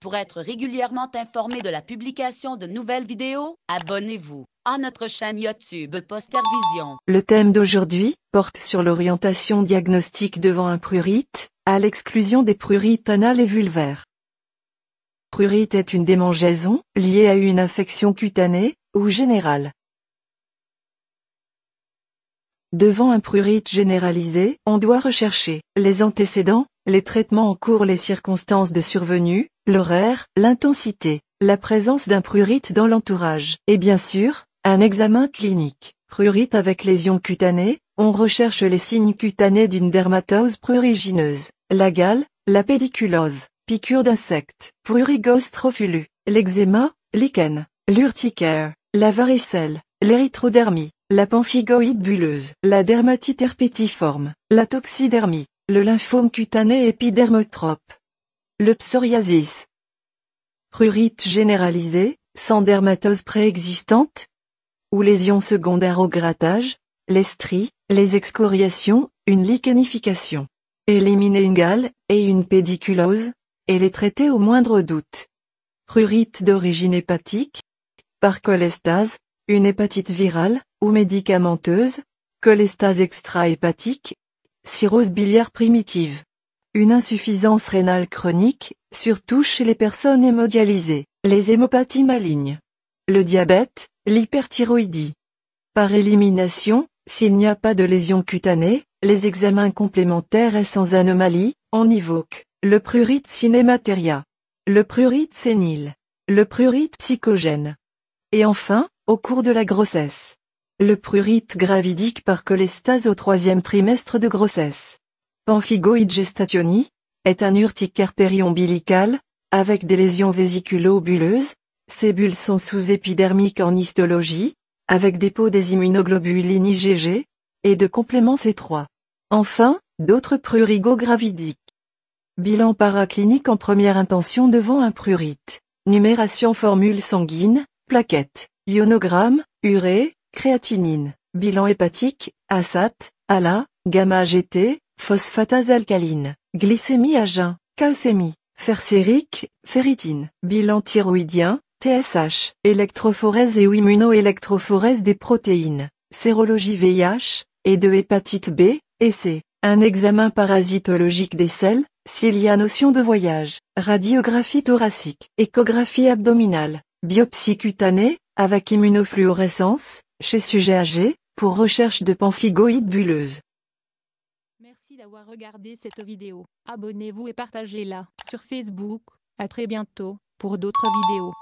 Pour être régulièrement informé de la publication de nouvelles vidéos, abonnez-vous à notre chaîne YouTube Poster Vision. Le thème d'aujourd'hui porte sur l'orientation diagnostique devant un prurite, à l'exclusion des prurites anales et vulvaires. Prurite est une démangeaison liée à une infection cutanée ou générale. Devant un prurite généralisé, on doit rechercher les antécédents, les traitements en cours les circonstances de survenue, l'horaire, l'intensité, la présence d'un prurite dans l'entourage, et bien sûr, un examen clinique. Prurite avec lésion cutanée, on recherche les signes cutanés d'une dermatose prurigineuse, la gale, la pédiculose, piqûre d'insectes, prurigostrophulus, l'eczéma, lichen l'urticaire, la varicelle, l'érythrodermie, la pamphigoïde bulleuse, la dermatite herpétiforme, la toxidermie, le lymphome cutané épidermotrope, le psoriasis, prurite généralisée, sans dermatose préexistante, ou lésions secondaires au grattage, les stries, les excoriations, une lichenification. Éliminer une gale et une pédiculose, et les traiter au moindre doute. Prurite d'origine hépatique, par cholestase, une hépatite virale ou médicamenteuse, cholestase extra-hépatique cirrhose biliaire primitive. Une insuffisance rénale chronique, surtout chez les personnes hémodialisées. les hémopathies malignes. Le diabète, l'hyperthyroïdie. Par élimination, s'il n'y a pas de lésion cutanée, les examens complémentaires et sans anomalie, on évoque le prurite cinématéria, le prurite sénile, le prurite psychogène. Et enfin, au cours de la grossesse, le prurite gravidique par cholestase au troisième trimestre de grossesse. Pamphygoïde gestationi est un urticaire périombilical, avec des lésions vésiculo-obuleuses, ces bulles sont sous-épidermiques en histologie, avec dépôt des immunoglobulines IgG, et de compléments C3. Enfin, d'autres prurigo-gravidiques. Bilan paraclinique en première intention devant un prurite. Numération formule sanguine, plaquettes, ionogramme, urée, créatinine, bilan hépatique, ASAT, ALA, gamma-GT, phosphatase alcaline, glycémie à jeun, calcémie, fer ferritine, bilan thyroïdien, TSH, électrophorèse et immunoélectrophorèse des protéines, sérologie VIH, et de hépatite B, et C. Un examen parasitologique des selles, s'il y a notion de voyage, radiographie thoracique, échographie abdominale, biopsie cutanée, avec immunofluorescence, chez Sujet AG, pour recherche de pamphigoïdes bulleuse. Merci d'avoir regardé cette vidéo. Abonnez-vous et partagez-la sur Facebook. À très bientôt pour d'autres vidéos.